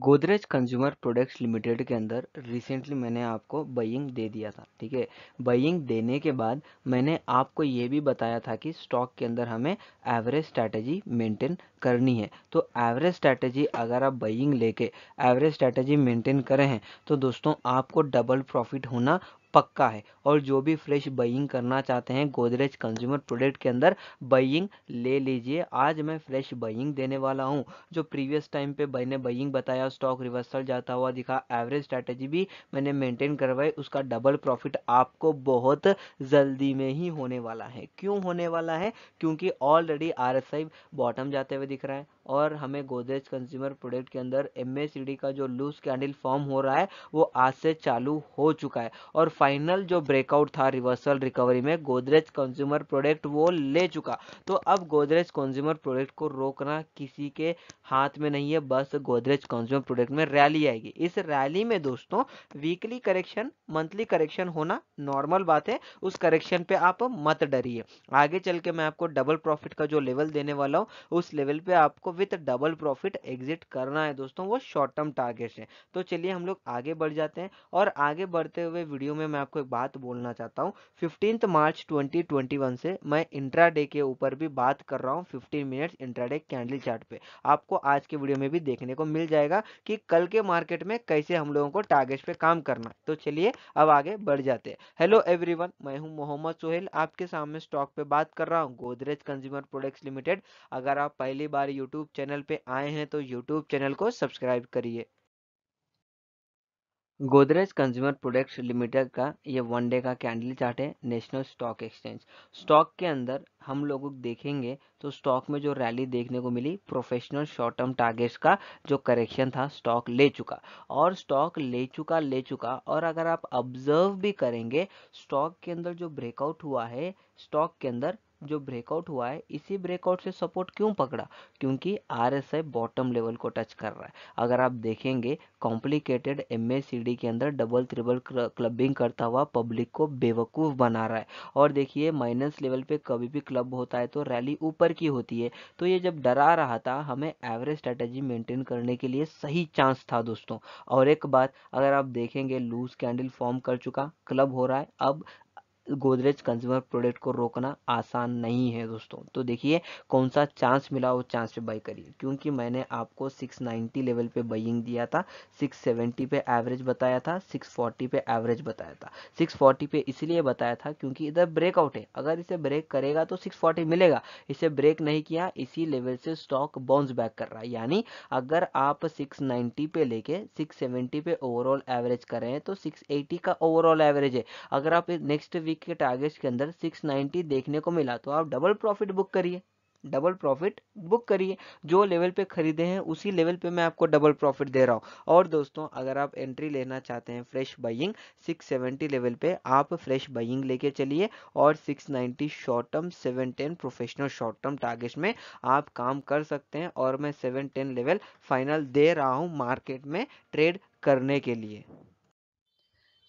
Godrej consumer products limited के अंदर recently मैंने आपको बइंग दे दिया था ठीक है बइंग देने के बाद मैंने आपको ये भी बताया था कि स्टॉक के अंदर हमें एवरेज स्ट्रैटेजी मेंटेन करनी है तो एवरेज स्ट्रैटेजी अगर आप बइंग लेके एवरेज स्ट्रैटेजी मेंटेन करें हैं तो दोस्तों आपको डबल प्रॉफिट होना पक्का है और जो भी फ्रेश बइंग करना चाहते हैं गोदरेज कंज्यूमर प्रोडक्ट के अंदर बइंग ले लीजिए आज मैं फ्रेश बइंग देने वाला हूँ जो प्रीवियस टाइम पे मैंने बइंग बताया स्टॉक रिवर्सल जाता हुआ दिखा एवरेज स्ट्रैटेजी भी मैंने मेंटेन करवाई उसका डबल प्रॉफिट आपको बहुत जल्दी में ही होने वाला है क्यों होने वाला है क्योंकि ऑलरेडी आर बॉटम जाते हुए दिख रहा है और हमें गोदरेज कंज्यूमर प्रोडक्ट के अंदर एम का जो लूज कैंडल फॉर्म हो रहा है वो आज से चालू हो चुका है और फाइनल जो ब्रेकआउट था रिवर्सल रिकवरी में गोदरेज कंज्यूमर प्रोडक्ट वो ले चुका तो अब गोदरेज कंज्यूमर प्रोडक्ट को रोकना किसी के हाथ में नहीं है बस गोदरेज कंज्यूमर प्रोडक्ट में रैली आएगी इस रैली में दोस्तों वीकली करेक्शन मंथली करेक्शन होना नॉर्मल बात है उस करेक्शन पे आप मत डरिए आगे चल के मैं आपको डबल प्रॉफिट का जो लेवल देने वाला हूँ उस लेवल पे आपको विथ डबल प्रॉफिट एग्जिट करना है दोस्तों वो शॉर्ट टर्म टारगेट है तो चलिए हम लोग आगे बढ़ जाते हैं और आगे बढ़ते हुए वीडियो में मैं आपको एक बात बोलना चाहता हूँ फिफ्टीन मार्च 2021 से मैं इंट्रा के ऊपर भी बात कर रहा हूँ fifteen minute intra candle chart पे आपको आज के वीडियो में भी देखने को मिल जाएगा कि कल के मार्केट में कैसे हम लोगों को टारगेट पे काम करना तो चलिए अब आगे बढ़ जाते हैं हेलो एवरीवन मैं हूं मोहम्मद सोहेल आपके सामने स्टॉक पे बात कर रहा हूं गोदरेज कंज्यूमर प्रोडक्ट्स लिमिटेड अगर आप पहली बार यूट्यूब यूट्यूब चैनल पे आए हैं तो यूट्यूब चैनल को सब्सक्राइब करिए गोदरेज कंज्यूमर प्रोडक्ट्स लिमिटेड का ये वन डे का कैंडल चार्ट है नेशनल स्टॉक एक्सचेंज स्टॉक के अंदर हम लोग देखेंगे तो स्टॉक में जो रैली देखने को मिली प्रोफेशनल शॉर्ट टर्म टारगेट्स का जो करेक्शन था स्टॉक ले चुका और स्टॉक ले चुका ले चुका और अगर आप ऑब्जर्व भी करेंगे स्टॉक के अंदर जो ब्रेकआउट हुआ है स्टॉक के अंदर जो ब्रेकआउट हुआ है इसी ब्रेकआउट से सपोर्ट क्यों पकड़ा क्योंकि R S I bottom level को टच कर रहा है अगर आप देखेंगे कॉम्प्लिकेटेड एम के अंदर डबल ट्रिबल क्लबिंग करता हुआ पब्लिक को बेवकूफ़ बना रहा है और देखिए माइनस लेवल पे कभी भी क्लब होता है तो रैली ऊपर की होती है तो ये जब डरा रहा था हमें एवरेज स्ट्रेटेजी मेंटेन करने के लिए सही चांस था दोस्तों और एक बात अगर आप देखेंगे लूज कैंडल फॉर्म कर चुका क्लब हो रहा है अब गोदरेज कंज्यूमर प्रोडक्ट को रोकना आसान नहीं है दोस्तों तो देखिए कौन सा चांस मिला उस चांस पे बाई करिए क्योंकि मैंने आपको 690 लेवल पे बाइंग दिया था 670 पे एवरेज बताया था 640 पे एवरेज बताया था 640 पे इसलिए बताया था क्योंकि इधर ब्रेकआउट है अगर इसे ब्रेक करेगा तो 640 मिलेगा इसे ब्रेक नहीं किया इसी लेवल से स्टॉक बाउंस बैक कर रहा है यानी अगर आप सिक्स पे लेके सिक्स पे ओवरऑल एवरेज कर रहे हैं तो सिक्स का ओवरऑल एवरेज है अगर आप नेक्स्ट वीक के टारगेट्स के अंदर 690 देखने को मिला तो आप डबल प्रॉफिट बुक करिए डबल प्रॉफिट बुक करिए जो लेवल पे खरीदे हैं उसी लेवल पे मैं आपको डबल प्रॉफिट दे रहा हूँ और दोस्तों अगर आप एंट्री लेना चाहते हैं फ्रेश बाइंग 670 लेवल पे आप फ्रेश बाइंग लेके चलिए और 690 short term 710 professional short term target में आप काम कर सकते हैं और मैं 710 लेवल फाइनल दे रहा हूँ मार्केट में ट्रेड करने के लिए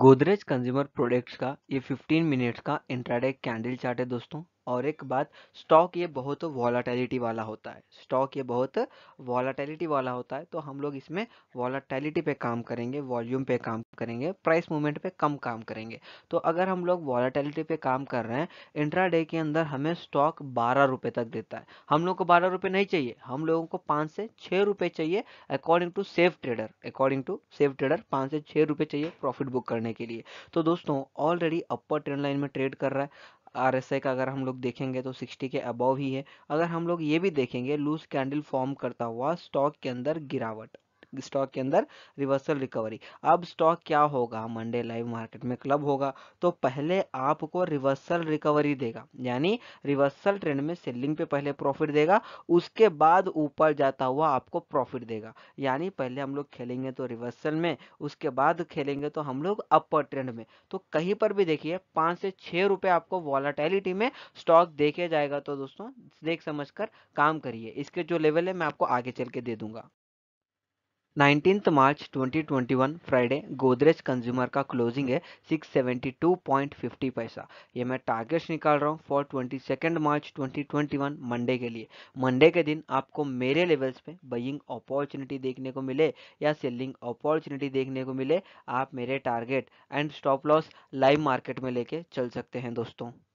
गोदरेज कंज्यूमर प्रोडक्ट्स का ये 15 मिनट्स का इंट्राडे कैंडल चार्ट है दोस्तों और एक बात स्टॉक ये बहुत वॉलाटैलिटी वाला होता है स्टॉक ये बहुत वॉलाटैलिटी वाला होता है तो हम लोग इसमें वॉलाटैलिटी पे काम करेंगे वॉल्यूम पे काम करेंगे प्राइस मूवमेंट पे कम काम करेंगे तो अगर हम लोग वॉलाटैलिटी पे काम कर रहे हैं इंट्रा के अंदर हमें स्टॉक बारह रुपये तक देता है हम लोग को बारह रुपये नहीं चाहिए हम लोगों को पाँच से छः रुपये चाहिए according to safe trader according to safe trader पाँच से छः रुपये चाहिए प्रॉफिट बुक करने के लिए तो दोस्तों ऑलरेडी अपर ट्रेंड लाइन में ट्रेड कर रहा है आर का अगर हम लोग देखेंगे तो 60 के अबव ही है अगर हम लोग ये भी देखेंगे लूज कैंडल फॉर्म करता हुआ स्टॉक के अंदर गिरावट स्टॉक के अंदर रिवर्सल रिकवरी अब स्टॉक क्या होगा मंडे लाइव मार्केट में क्लब होगा तो पहले आपको रिवर्सल रिकवरी देगा यानी रिवर्सल ट्रेंड में सेलिंग पे पहले प्रॉफिट देगा उसके बाद ऊपर जाता हुआ आपको प्रॉफिट देगा यानी पहले हम लोग खेलेंगे तो रिवर्सल में उसके बाद खेलेंगे तो हम लोग अपर ट्रेंड में तो कहीं पर भी देखिए पांच से छह रुपए आपको वॉलाटेलिटी में स्टॉक देखे जाएगा तो दोस्तों देख समझ कर काम करिए इसके जो लेवल है मैं आपको आगे चल के दे दूंगा 19th March 2021 Friday Godrej consumer का क्लोजिंग है 672.50 पैसा ये मैं टारगेट्स निकाल रहा हूँ फॉर 22 मार्च 2021 मंडे के लिए मंडे के दिन आपको मेरे लेवल्स पे बइंग अपॉर्चुनिटी देखने को मिले या सेलिंग अपॉर्चुनिटी देखने को मिले आप मेरे target and stop loss live market में लेके चल सकते हैं दोस्तों